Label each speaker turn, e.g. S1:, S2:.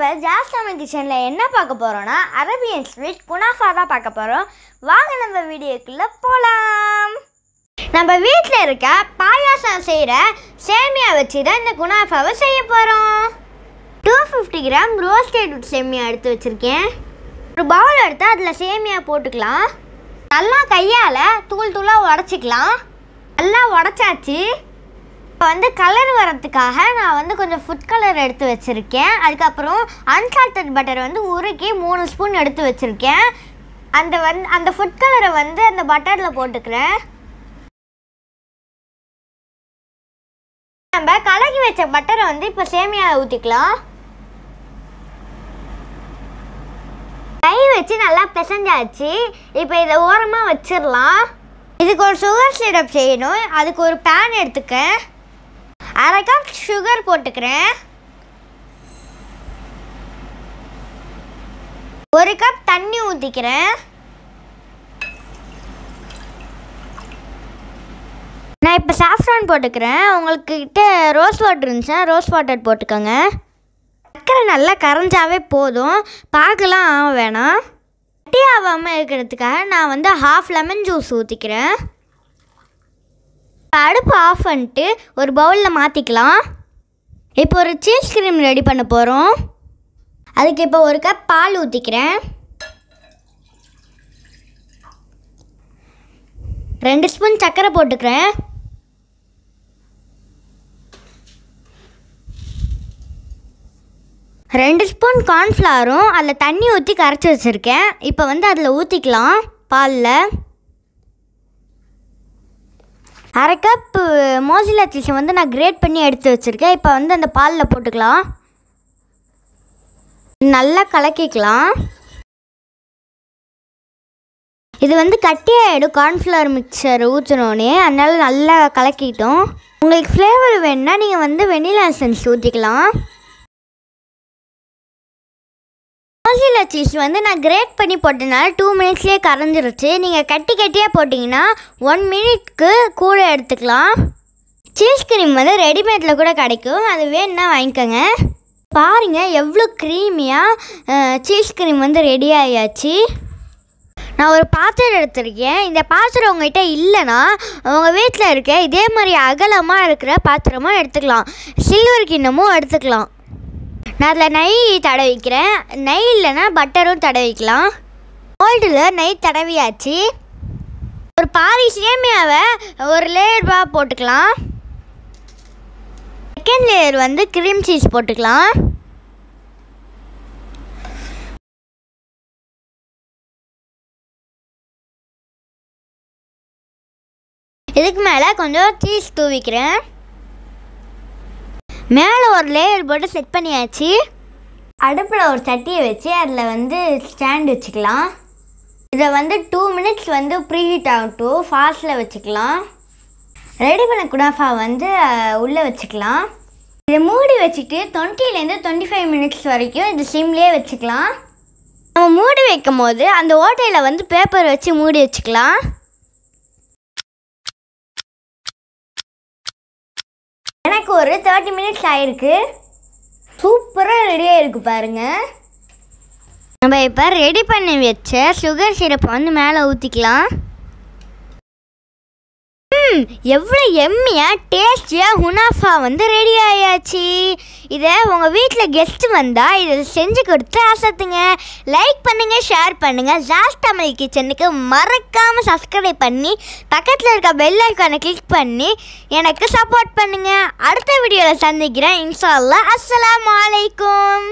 S1: நம்ம ஜாஸ் தமிழ் கிச்சனில் என்ன பார்க்க போகிறோன்னா அரபியன் ஸ்வீட் குனாஃபா தான் பார்க்க போகிறோம் வாங்க நம்ம வீடியோக்குள்ளே போகலாம் நம்ம வீட்டில் இருக்க பாயாசம் செய்கிற சேமியா வச்சு தான் இந்த குனாஃபாவை செய்ய போகிறோம் டூ ஃபிஃப்டி கிராம் ரோஸ்டேட் சேமியா எடுத்து வச்சுருக்கேன் ஒரு பவுல் எடுத்து அதில் சேமியா போட்டுக்கலாம் நல்லா கையால் தூள் தூளாக உடச்சிக்கலாம் நல்லா உடச்சாச்சு இப்போ வந்து கலர் வரத்துக்காக நான் வந்து கொஞ்சம் ஃபுட் கலர் எடுத்து வச்சுருக்கேன் அதுக்கப்புறம் அன்சால்ட்டட் பட்டர் வந்து உருக்கி மூணு ஸ்பூன் எடுத்து வச்சுருக்கேன் அந்த வந் அந்த ஃபுட் கலரை வந்து அந்த பட்டரில் போட்டுக்கிறேன் நம்ம கலகி வச்ச பட்டரை வந்து இப்போ சேமியாவில் ஊற்றிக்கலாம் கை வச்சு நல்லா பிசைஞ்சாச்சு இப்போ இதை ஓரமாக வச்சிடலாம் இதுக்கு ஒரு சுகர் சிரப் செய்யணும் அதுக்கு ஒரு பேன் எடுத்துக்கேன் அரை கப் சுகர் போட்டுக்கிறேன் ஒரு கப் தண்ணி ஊற்றிக்கிறேன் நான் இப்போ சாஃப்ரான் போட்டுக்கிறேன் உங்களுக்கு கிட்ட ரோஸ் வாட்டர் இருந்துச்சா ரோஸ் வாட்டர் போட்டுக்கோங்க சர்க்கரை நல்லா கரைஞ்சாவே போதும் பாகெலாம் வேணாம் கட்டி ஆகாமல் இருக்கிறதுக்காக நான் வந்து ஹாஃப் லெமன் ஜூஸ் ஊற்றிக்கிறேன் இப்போ அடுப்பு ஆஃப் பண்ணிட்டு ஒரு பவுலில் மாற்றிக்கலாம் இப்போ ஒரு சீஸ் கிரீம் ரெடி பண்ண போகிறோம் அதுக்கு இப்போ ஒரு கப் பால் ஊற்றிக்கிறேன் ரெண்டு ஸ்பூன் சர்க்கரை போட்டுக்கிறேன் ரெண்டு ஸ்பூன் கார்ன்ஃப்ளாரும் அதில் தண்ணி ஊற்றி கரைச்சி வச்சுருக்கேன் இப்போ வந்து அதில் ஊற்றிக்கலாம் பாலில் அரை கப்பு மோசிலா சீஸை வந்து நான் கிரேட் பண்ணி எடுத்து வச்சுருக்கேன் இப்போ வந்து அந்த பாலில் போட்டுக்கலாம் நல்லா கலக்கிக்கலாம் இது வந்து கட்டியாகிடும் கார்ன்ஃப்ளவர் மிக்சர் ஊற்றினோடனே அதனால் நல்லா கலக்கிட்டோம் உங்களுக்கு ஃப்ளேவர் வேணுன்னா நீங்கள் வந்து வெனிலா சென்ஸ் ஊற்றிக்கலாம் மசாலா சீஸ் வந்து நான் கிரேட் பண்ணி போட்டனால டூ மினிட்ஸ்லேயே கரைஞ்சிருச்சு நீங்கள் கட்டி கட்டியாக போட்டிங்கன்னா ஒன் மினிட்க்கு கூட எடுத்துக்கலாம் சீஸ் க்ரீம் வந்து ரெடிமேடில் கூட கிடைக்கும் அது வேணுன்னா வாங்கிக்கோங்க பாருங்கள் எவ்வளோ க்ரீமியாக சீஸ் க்ரீம் வந்து ரெடி ஆகியாச்சு நான் ஒரு பாத்திரம் எடுத்திருக்கேன் இந்த பாத்திரம் உங்ககிட்ட இல்லைன்னா உங்கள் வீட்டில் இருக்க இதே மாதிரி அகலமாக இருக்கிற பாத்திரமும் எடுத்துக்கலாம் சில்வர் கிண்ணமும் எடுத்துக்கலாம் நான் அதில் நெய் தடவிக்கிறேன் நெய் இல்லைன்னா பட்டரும் தடவிக்கலாம் மோல்டில் நெய் தடவியாச்சு ஒரு பாதி சேமியாவை ஒரு லேயர்வாக போட்டுக்கலாம் செகண்ட் லேயர் வந்து க்ரீம் சீஸ் போட்டுக்கலாம் இதுக்கு மேலே கொஞ்சம் சீஸ் தூவிக்கிறேன் மேலே ஒரு லேயர் போட்டு செட் பண்ணியாச்சு அடுப்பில் ஒரு சட்டியை வச்சு அதில் வந்து ஸ்டாண்ட் வச்சுக்கலாம் இதை வந்து டூ மினிட்ஸ் வந்து ப்ரீஹீட் ஆகட்டும் ஃபாஸ்டில் வச்சுக்கலாம் ரெடி பண்ண குடாஃபா வந்து உள்ளே வச்சுக்கலாம் இதை மூடி வச்சுட்டு டுவெண்ட்டிலேருந்து டுவெண்ட்டி ஃபைவ் மினிட்ஸ் வரைக்கும் இந்த சிம்லேயே வச்சுக்கலாம் நம்ம மூடி வைக்கும் போது அந்த ஓட்டையில் வந்து பேப்பர் வச்சு மூடி வச்சுக்கலாம் எனக்கு ஒரு தேர்ட்டி மினிட்ஸ் ஆகிருக்கு சூப்பராக ரெடியாக இருக்குது பாருங்கள் நம்ம இப்போ ரெடி பண்ணி வச்ச சுகர் சிரப்பை வந்து மேலே ஊற்றிக்கலாம் எவ்வளோ எம்மியாக டேஸ்டியாக ஹுனாஃபா வந்து ரெடி ஆயாச்சு இதை உங்கள் வீட்டில் கெஸ்ட்டு வந்தால் இதை செஞ்சு கொடுத்து ஆசைத்துங்க லைக் பண்ணுங்கள் ஷேர் பண்ணுங்கள் ஜாஸ்ட் தமிழ் கிச்சனுக்கு மறக்காமல் சப்ஸ்கிரைப் பண்ணி பக்கத்தில் இருக்க பெல் ஐக்கானை கிளிக் பண்ணி எனக்கு சப்போர்ட் பண்ணுங்கள் அடுத்த வீடியோவில் சந்திக்கிறேன் இன்ஷால்லா அஸ்லாம் வலைக்கும்